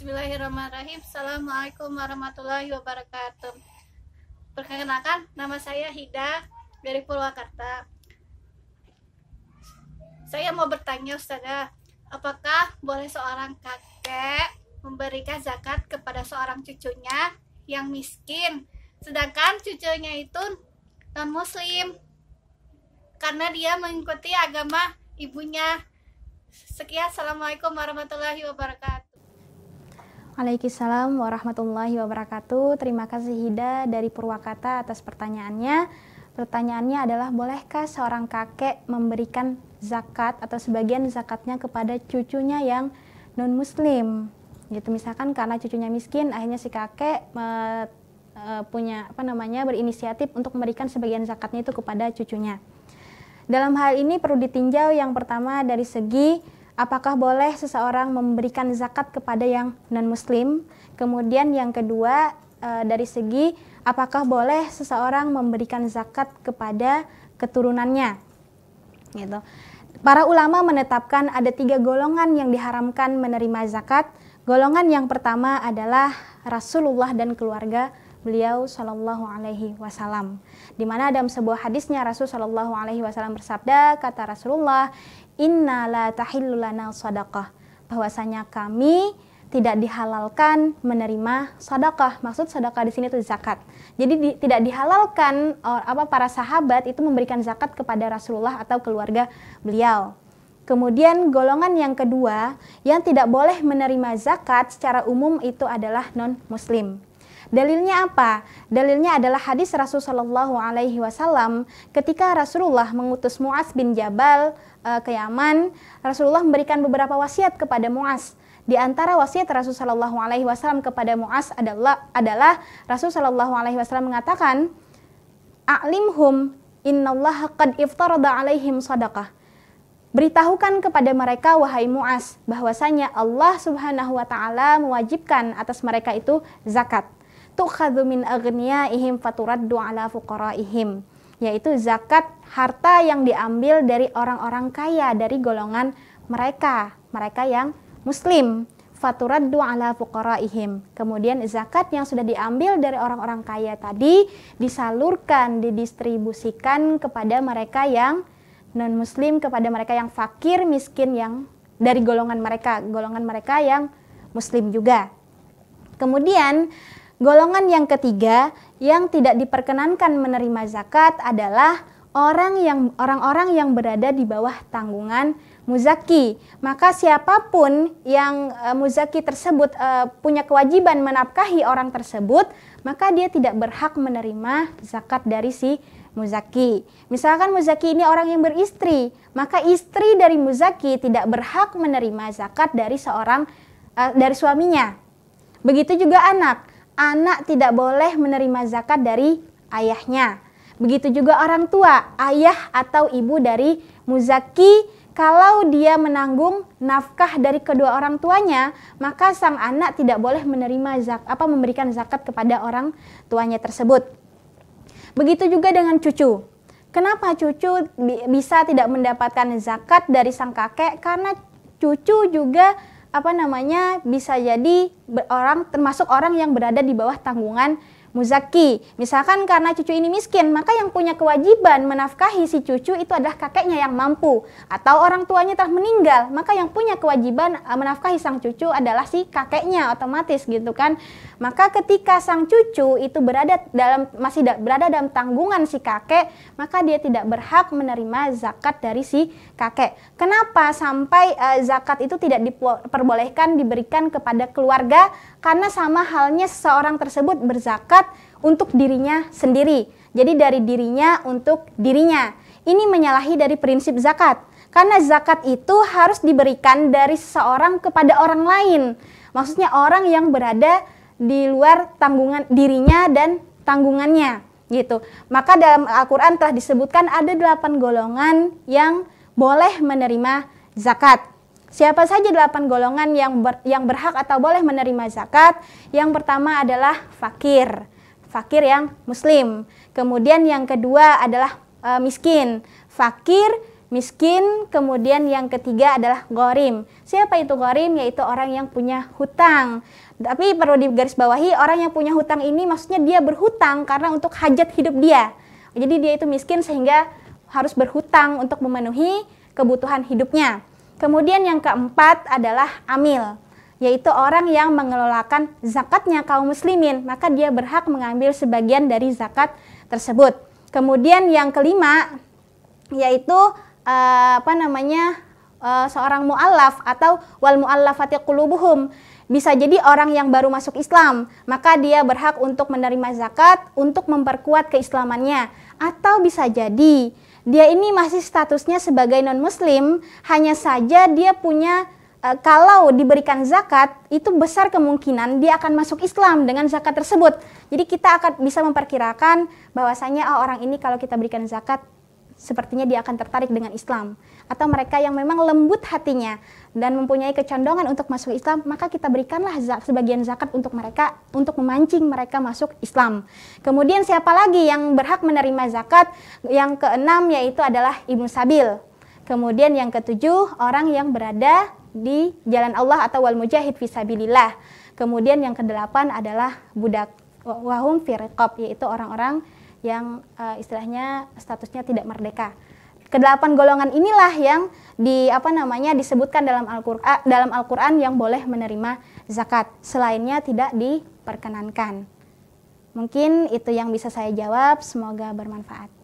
Bismillahirrahmanirrahim. Assalamualaikum warahmatullahi wabarakatuh. Perkenalkan, nama saya Hida dari Purwakarta. Saya mau bertanya Ustazah, apakah boleh seorang kakek memberikan zakat kepada seorang cucunya yang miskin, sedangkan cucunya itu non-muslim karena dia mengikuti agama ibunya? Sekian, Assalamualaikum warahmatullahi wabarakatuh. Waalaikumsalam warahmatullahi wabarakatuh. Terima kasih Hida dari Purwakarta atas pertanyaannya. Pertanyaannya adalah bolehkah seorang kakek memberikan zakat atau sebagian zakatnya kepada cucunya yang non muslim? Gitu misalkan karena cucunya miskin akhirnya si kakek me, e, punya apa namanya berinisiatif untuk memberikan sebagian zakatnya itu kepada cucunya. Dalam hal ini perlu ditinjau yang pertama dari segi apakah boleh seseorang memberikan zakat kepada yang non-muslim? Kemudian yang kedua eh, dari segi apakah boleh seseorang memberikan zakat kepada keturunannya? Gitu. Para ulama menetapkan ada tiga golongan yang diharamkan menerima zakat. Golongan yang pertama adalah Rasulullah dan keluarga beliau Shallallahu Alaihi Wasallam. Di mana dalam sebuah hadisnya Rasul Shallallahu Alaihi Wasallam bersabda, kata Rasulullah, Inna la tahillulana sadaqah. Bahwasanya kami tidak dihalalkan menerima sedekah. Maksud sedekah di sini itu zakat. Jadi di, tidak dihalalkan or, apa para sahabat itu memberikan zakat kepada Rasulullah atau keluarga beliau. Kemudian golongan yang kedua yang tidak boleh menerima zakat secara umum itu adalah non muslim. Dalilnya apa? Dalilnya adalah hadis Rasul Shallallahu Alaihi Wasallam ketika Rasulullah mengutus Muas bin Jabal uh, ke Yaman. Rasulullah memberikan beberapa wasiat kepada Muas. Di antara wasiat Rasul Shallallahu Alaihi Wasallam kepada Muas adalah adalah Rasul Shallallahu Alaihi Wasallam mengatakan, "A'limhum innallaha qad iftarada alaihim sadaqah." Beritahukan kepada mereka wahai Muas bahwasanya Allah Subhanahu wa taala mewajibkan atas mereka itu zakat tukhadhu min aghniyaihim faturaddu ala fuqaraihim yaitu zakat harta yang diambil dari orang-orang kaya dari golongan mereka mereka yang muslim faturaddu ala fuqaraihim kemudian zakat yang sudah diambil dari orang-orang kaya tadi disalurkan didistribusikan kepada mereka yang non muslim kepada mereka yang fakir miskin yang dari golongan mereka golongan mereka yang muslim juga kemudian Golongan yang ketiga yang tidak diperkenankan menerima zakat adalah orang yang orang-orang yang berada di bawah tanggungan muzaki. Maka siapapun yang e, muzaki tersebut e, punya kewajiban menafkahi orang tersebut, maka dia tidak berhak menerima zakat dari si muzaki. Misalkan muzaki ini orang yang beristri, maka istri dari muzaki tidak berhak menerima zakat dari seorang e, dari suaminya. Begitu juga anak anak tidak boleh menerima zakat dari ayahnya. Begitu juga orang tua, ayah atau ibu dari muzaki kalau dia menanggung nafkah dari kedua orang tuanya, maka sang anak tidak boleh menerima zak, apa memberikan zakat kepada orang tuanya tersebut. Begitu juga dengan cucu. Kenapa cucu bisa tidak mendapatkan zakat dari sang kakek? Karena cucu juga apa namanya bisa jadi orang termasuk orang yang berada di bawah tanggungan muzaki. Misalkan karena cucu ini miskin, maka yang punya kewajiban menafkahi si cucu itu adalah kakeknya yang mampu. Atau orang tuanya telah meninggal, maka yang punya kewajiban eh, menafkahi sang cucu adalah si kakeknya otomatis gitu kan. Maka ketika sang cucu itu berada dalam masih berada dalam tanggungan si kakek, maka dia tidak berhak menerima zakat dari si kakek. Kenapa sampai uh, zakat itu tidak diperbolehkan diberikan kepada keluarga? Karena sama halnya seseorang tersebut berzakat untuk dirinya sendiri. Jadi dari dirinya untuk dirinya. Ini menyalahi dari prinsip zakat. Karena zakat itu harus diberikan dari seseorang kepada orang lain. Maksudnya orang yang berada di luar tanggungan dirinya dan tanggungannya gitu. Maka dalam Al-Qur'an telah disebutkan ada delapan golongan yang boleh menerima zakat. Siapa saja delapan golongan yang ber, yang berhak atau boleh menerima zakat? Yang pertama adalah fakir fakir yang muslim. Kemudian yang kedua adalah e, miskin, fakir, miskin, kemudian yang ketiga adalah gorim. Siapa itu gorim? Yaitu orang yang punya hutang. Tapi perlu digarisbawahi, orang yang punya hutang ini maksudnya dia berhutang karena untuk hajat hidup dia. Jadi dia itu miskin sehingga harus berhutang untuk memenuhi kebutuhan hidupnya. Kemudian yang keempat adalah amil yaitu orang yang mengelolakan zakatnya kaum muslimin, maka dia berhak mengambil sebagian dari zakat tersebut. Kemudian yang kelima yaitu eh, apa namanya eh, seorang mualaf atau wal muallafati qulubuhum. Bisa jadi orang yang baru masuk Islam, maka dia berhak untuk menerima zakat untuk memperkuat keislamannya atau bisa jadi dia ini masih statusnya sebagai non muslim, hanya saja dia punya Eh, kalau diberikan zakat itu besar kemungkinan dia akan masuk Islam dengan zakat tersebut. Jadi kita akan bisa memperkirakan bahwasanya oh, orang ini kalau kita berikan zakat sepertinya dia akan tertarik dengan Islam atau mereka yang memang lembut hatinya dan mempunyai kecondongan untuk masuk Islam maka kita berikanlah zak, sebagian zakat untuk mereka untuk memancing mereka masuk Islam kemudian siapa lagi yang berhak menerima zakat yang keenam yaitu adalah ibnu sabil kemudian yang ketujuh orang yang berada di jalan Allah atau wal mujahid fisabilillah. Kemudian yang kedelapan adalah budak wahum firqob yaitu orang-orang yang uh, istilahnya statusnya tidak merdeka. Kedelapan golongan inilah yang di apa namanya disebutkan dalam Al-Qur'an dalam Al-Qur'an yang boleh menerima zakat. Selainnya tidak diperkenankan. Mungkin itu yang bisa saya jawab, semoga bermanfaat.